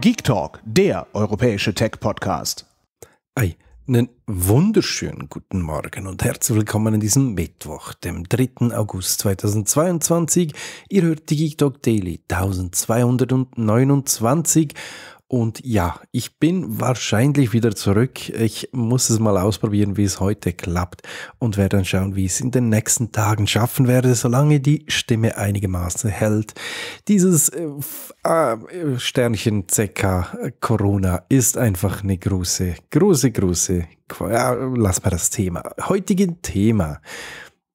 Geek Talk, der europäische Tech-Podcast. Ei, einen wunderschönen guten Morgen und herzlich willkommen an diesem Mittwoch, dem 3. August 2022. Ihr hört die Geek Talk Daily 1229 und ja, ich bin wahrscheinlich wieder zurück. Ich muss es mal ausprobieren, wie es heute klappt und werde dann schauen, wie ich es in den nächsten Tagen schaffen werde, solange die Stimme einigermaßen hält. Dieses äh, äh, Sternchen ZK äh, Corona ist einfach eine große, große, große. Äh, lass mal das Thema. Heutige Thema.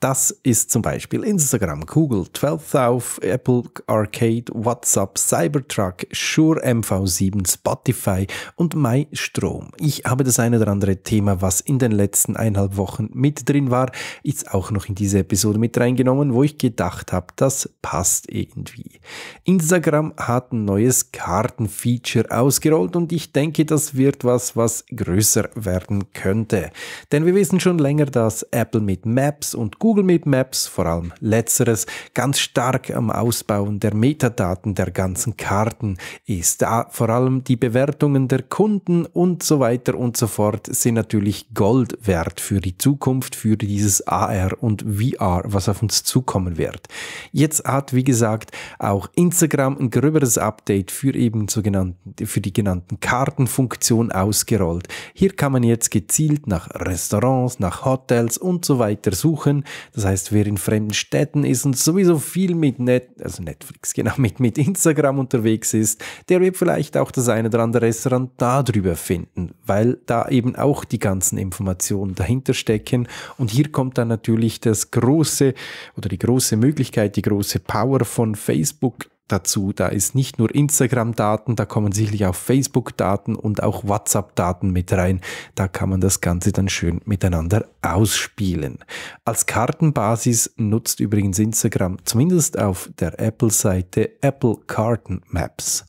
Das ist zum Beispiel Instagram, Google, 12th Apple Arcade, WhatsApp, Cybertruck, Shure MV7, Spotify und MyStrom. Ich habe das eine oder andere Thema, was in den letzten eineinhalb Wochen mit drin war, jetzt auch noch in diese Episode mit reingenommen, wo ich gedacht habe, das passt irgendwie. Instagram hat ein neues Kartenfeature ausgerollt und ich denke, das wird was, was größer werden könnte. Denn wir wissen schon länger, dass Apple mit Maps und Google Google Meet Maps, vor allem letzteres, ganz stark am Ausbauen der Metadaten der ganzen Karten ist. Da vor allem die Bewertungen der Kunden und so weiter und so fort sind natürlich Gold wert für die Zukunft, für dieses AR und VR, was auf uns zukommen wird. Jetzt hat, wie gesagt, auch Instagram ein gröberes Update für eben sogenannten, für die genannten Kartenfunktion ausgerollt. Hier kann man jetzt gezielt nach Restaurants, nach Hotels und so weiter suchen. Das heißt, wer in fremden Städten ist und sowieso viel mit Net also Netflix, genau, mit, mit Instagram unterwegs ist, der wird vielleicht auch das eine oder andere Restaurant darüber finden, weil da eben auch die ganzen Informationen dahinter stecken. Und hier kommt dann natürlich das große oder die große Möglichkeit, die große Power von Facebook dazu. Da ist nicht nur Instagram-Daten, da kommen sicherlich auch Facebook-Daten und auch WhatsApp-Daten mit rein. Da kann man das Ganze dann schön miteinander ausspielen. Als Kartenbasis nutzt übrigens Instagram zumindest auf der Apple-Seite Apple Carton Maps.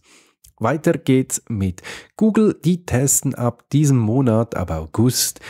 Weiter geht's mit Google, die testen ab diesem Monat, ab August,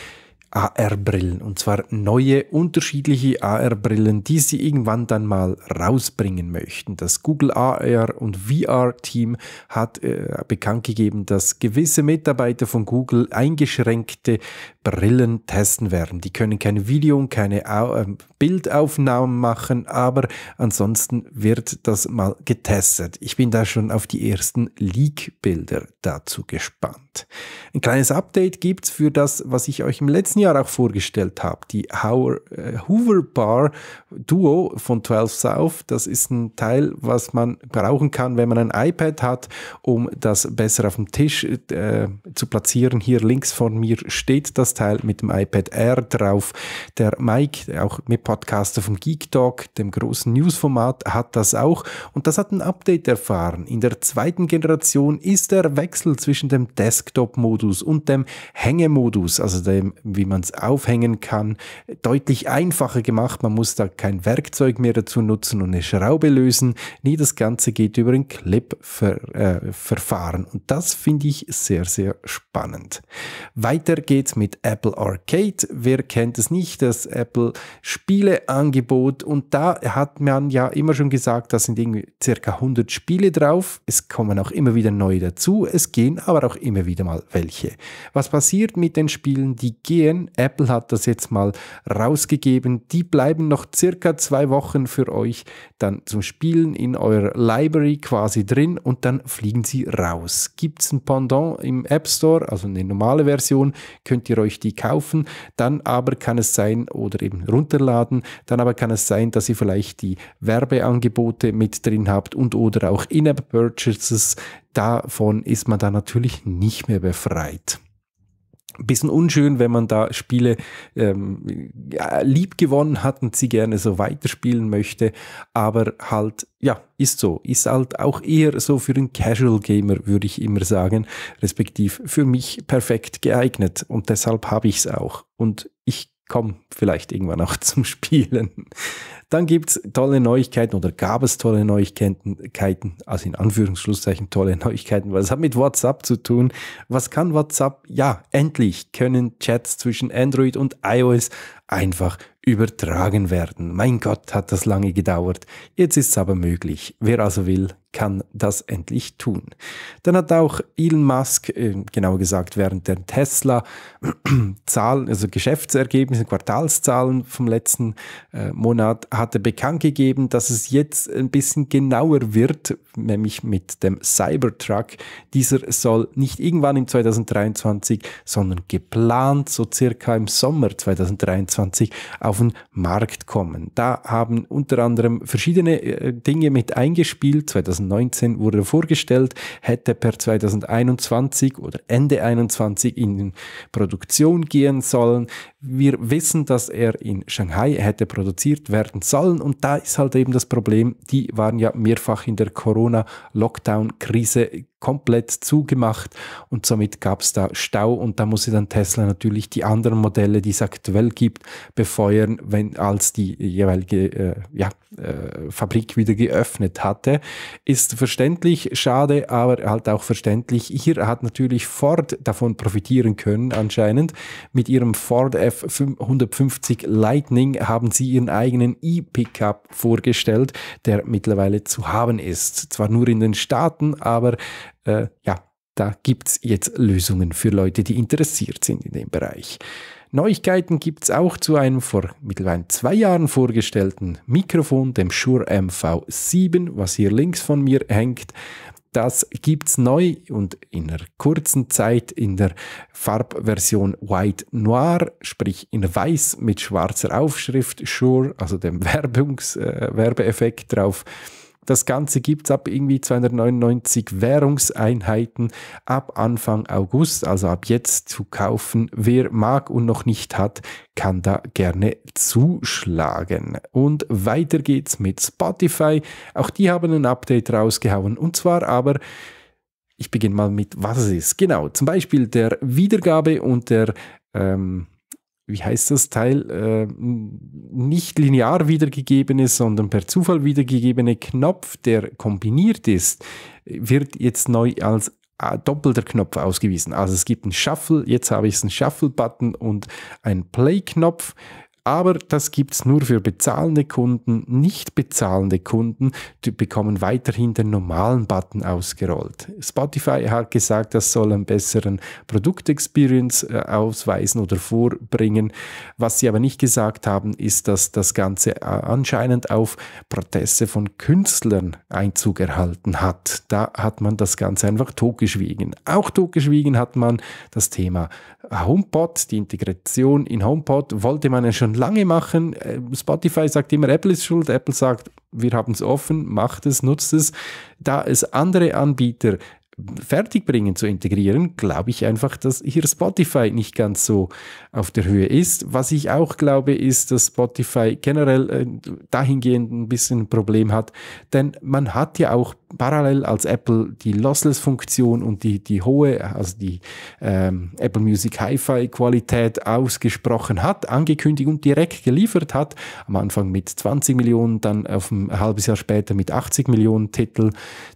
AR-Brillen. Und zwar neue, unterschiedliche AR-Brillen, die sie irgendwann dann mal rausbringen möchten. Das Google AR und VR-Team hat äh, bekannt gegeben, dass gewisse Mitarbeiter von Google eingeschränkte Brillen testen werden. Die können kein Video und keine A äh, Bildaufnahmen machen, aber ansonsten wird das mal getestet. Ich bin da schon auf die ersten Leak-Bilder dazu gespannt. Ein kleines Update gibt es für das, was ich euch im letzten letzten Jahr auch vorgestellt habe, die Hour, äh, Hoover Bar Duo von 12 South. Das ist ein Teil, was man brauchen kann, wenn man ein iPad hat, um das besser auf dem Tisch äh, zu platzieren. Hier links von mir steht das Teil mit dem iPad Air drauf. Der Mike, auch mit Podcaster vom Geek Talk, dem großen Newsformat, hat das auch und das hat ein Update erfahren. In der zweiten Generation ist der Wechsel zwischen dem Desktop-Modus und dem Hängemodus, also dem, wie man es aufhängen kann. Deutlich einfacher gemacht, man muss da kein Werkzeug mehr dazu nutzen und eine Schraube lösen. Nee, das Ganze geht über ein Clip-Verfahren. Äh, und das finde ich sehr, sehr spannend. Weiter geht's mit Apple Arcade. Wer kennt es nicht? Das Apple Spieleangebot. Und da hat man ja immer schon gesagt, da sind irgendwie circa 100 Spiele drauf. Es kommen auch immer wieder neue dazu. Es gehen aber auch immer wieder mal welche. Was passiert mit den Spielen, die gehen? Apple hat das jetzt mal rausgegeben. Die bleiben noch circa zwei Wochen für euch dann zum Spielen in eurer Library quasi drin und dann fliegen sie raus. Gibt es ein Pendant im App Store, also eine normale Version, könnt ihr euch die kaufen. Dann aber kann es sein oder eben runterladen. Dann aber kann es sein, dass ihr vielleicht die Werbeangebote mit drin habt und oder auch In-App-Purchases. Davon ist man dann natürlich nicht mehr befreit bisschen unschön, wenn man da Spiele ähm, ja, lieb gewonnen hat und sie gerne so weiterspielen möchte, aber halt, ja, ist so, ist halt auch eher so für einen Casual Gamer, würde ich immer sagen, respektive für mich perfekt geeignet und deshalb habe ich es auch und ich kommen vielleicht irgendwann auch zum Spielen. Dann gibt es tolle Neuigkeiten oder gab es tolle Neuigkeiten, also in Anführungsschlusszeichen tolle Neuigkeiten, weil es hat mit WhatsApp zu tun. Was kann WhatsApp? Ja, endlich können Chats zwischen Android und iOS einfach übertragen werden. Mein Gott, hat das lange gedauert. Jetzt ist es aber möglich. Wer also will, kann das endlich tun. Dann hat auch Elon Musk, äh, genauer gesagt während der Tesla, Zahlen, also Geschäftsergebnisse, Quartalszahlen vom letzten äh, Monat, hatte bekannt gegeben, dass es jetzt ein bisschen genauer wird, nämlich mit dem Cybertruck. Dieser soll nicht irgendwann im 2023, sondern geplant so circa im Sommer 2023 auf den Markt kommen. Da haben unter anderem verschiedene äh, Dinge mit eingespielt. 2019 wurde vorgestellt, hätte per 2021 oder Ende 2021 in Produktion gehen sollen. Wir wissen, dass er in Shanghai hätte produziert werden sollen und da ist halt eben das Problem, die waren ja mehrfach in der Corona-Lockdown-Krise komplett zugemacht und somit gab es da Stau und da musste dann Tesla natürlich die anderen Modelle, die es aktuell gibt, befeuern, wenn als die jeweilige äh, ja, äh, Fabrik wieder geöffnet hatte. Ist verständlich, schade, aber halt auch verständlich. Hier hat natürlich Ford davon profitieren können anscheinend mit ihrem Ford F f 550 Lightning haben sie ihren eigenen E-Pickup vorgestellt, der mittlerweile zu haben ist. Zwar nur in den Staaten, aber äh, ja, da gibt es jetzt Lösungen für Leute, die interessiert sind in dem Bereich. Neuigkeiten gibt es auch zu einem vor mittlerweile zwei Jahren vorgestellten Mikrofon, dem Shure MV7, was hier links von mir hängt. Das gibt's neu und in einer kurzen Zeit in der Farbversion White Noir, sprich in Weiß mit schwarzer Aufschrift, Sure, also dem Werbungs, äh, Werbeeffekt drauf das Ganze gibt es ab irgendwie 299 Währungseinheiten ab Anfang August, also ab jetzt zu kaufen. Wer mag und noch nicht hat, kann da gerne zuschlagen. Und weiter geht's mit Spotify. Auch die haben ein Update rausgehauen und zwar aber ich beginne mal mit, was es ist. Genau, zum Beispiel der Wiedergabe und der ähm, wie heißt das Teil, äh, nicht linear wiedergegebene, sondern per Zufall wiedergegebene Knopf, der kombiniert ist, wird jetzt neu als äh, doppelter Knopf ausgewiesen. Also es gibt einen Shuffle, jetzt habe ich einen Shuffle-Button und einen Play-Knopf aber das gibt es nur für bezahlende Kunden. Nicht bezahlende Kunden bekommen weiterhin den normalen Button ausgerollt. Spotify hat gesagt, das soll einen besseren Produktexperience äh, ausweisen oder vorbringen. Was sie aber nicht gesagt haben, ist, dass das Ganze äh, anscheinend auf Proteste von Künstlern Einzug erhalten hat. Da hat man das Ganze einfach totgeschwiegen. Auch totgeschwiegen hat man das Thema HomePod, die Integration in HomePod wollte man ja schon lange machen. Äh, Spotify sagt immer, Apple ist schuld. Apple sagt, wir haben es offen, macht es, nutzt es. Da es andere Anbieter fertigbringen zu integrieren, glaube ich einfach, dass hier Spotify nicht ganz so auf der Höhe ist. Was ich auch glaube, ist, dass Spotify generell äh, dahingehend ein bisschen ein Problem hat, denn man hat ja auch parallel als Apple die Lossless-Funktion und die, die hohe, also die ähm, Apple Music Hi-Fi-Qualität ausgesprochen hat, angekündigt und direkt geliefert hat, am Anfang mit 20 Millionen, dann auf ein halbes Jahr später mit 80 Millionen Titel,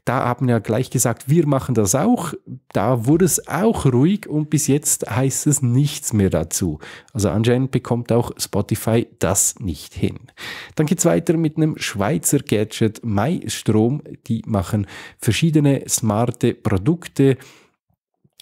da haben ja gleich gesagt, wir machen das auch, da wurde es auch ruhig und bis jetzt heißt es nichts mehr dazu. Also anscheinend bekommt auch Spotify das nicht hin. Dann geht es weiter mit einem Schweizer Gadget, MyStrom, die macht machen, verschiedene smarte Produkte,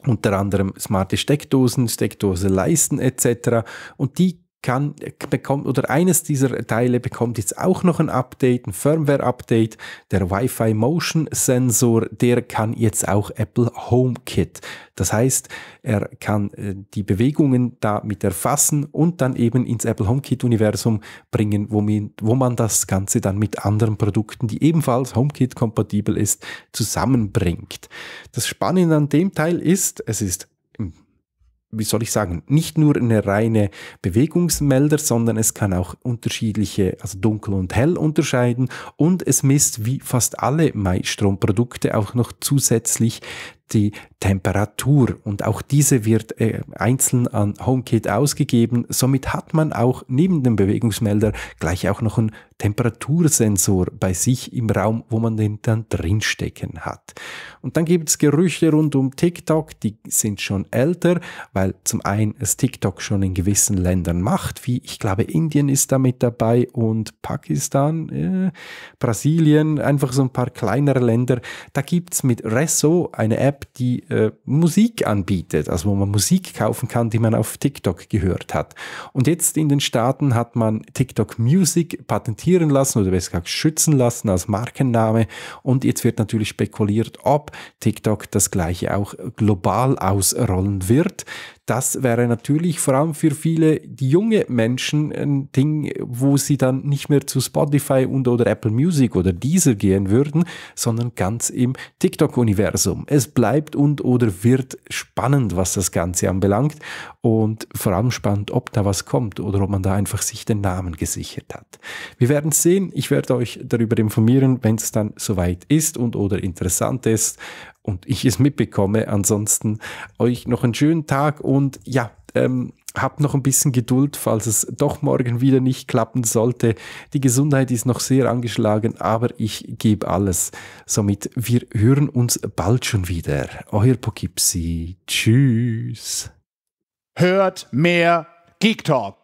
unter anderem smarte Steckdosen, Steckdose leisten etc. Und die kann, bekommt, oder eines dieser Teile bekommt jetzt auch noch ein Update, ein Firmware-Update. Der Wi-Fi Motion Sensor, der kann jetzt auch Apple HomeKit. Das heißt, er kann äh, die Bewegungen damit erfassen und dann eben ins Apple HomeKit-Universum bringen, wo, man, wo man das Ganze dann mit anderen Produkten, die ebenfalls HomeKit-kompatibel ist, zusammenbringt. Das Spannende an dem Teil ist, es ist wie soll ich sagen, nicht nur eine reine Bewegungsmelder, sondern es kann auch unterschiedliche, also dunkel und hell unterscheiden und es misst wie fast alle Maistrom-Produkte auch noch zusätzlich die Temperatur. Und auch diese wird äh, einzeln an HomeKit ausgegeben. Somit hat man auch neben dem Bewegungsmelder gleich auch noch einen Temperatursensor bei sich im Raum, wo man den dann drinstecken hat. Und dann gibt es Gerüchte rund um TikTok, die sind schon älter, weil zum einen es TikTok schon in gewissen Ländern macht, wie ich glaube Indien ist da mit dabei und Pakistan, äh, Brasilien, einfach so ein paar kleinere Länder. Da gibt es mit Resso eine App, App, die äh, Musik anbietet, also wo man Musik kaufen kann, die man auf TikTok gehört hat. Und jetzt in den Staaten hat man TikTok Music patentieren lassen oder besser gesagt schützen lassen als Markenname. Und jetzt wird natürlich spekuliert, ob TikTok das gleiche auch global ausrollen wird. Das wäre natürlich vor allem für viele junge Menschen ein Ding, wo sie dann nicht mehr zu Spotify und oder Apple Music oder Deezer gehen würden, sondern ganz im TikTok-Universum. Es bleibt und oder wird spannend, was das Ganze anbelangt und vor allem spannend, ob da was kommt oder ob man da einfach sich den Namen gesichert hat. Wir werden sehen. Ich werde euch darüber informieren, wenn es dann soweit ist und oder interessant ist und ich es mitbekomme. Ansonsten euch noch einen schönen Tag und ja, ähm, habt noch ein bisschen Geduld, falls es doch morgen wieder nicht klappen sollte. Die Gesundheit ist noch sehr angeschlagen, aber ich gebe alles. Somit, wir hören uns bald schon wieder. Euer Pokipsi. Tschüss. Hört mehr Geek Talk.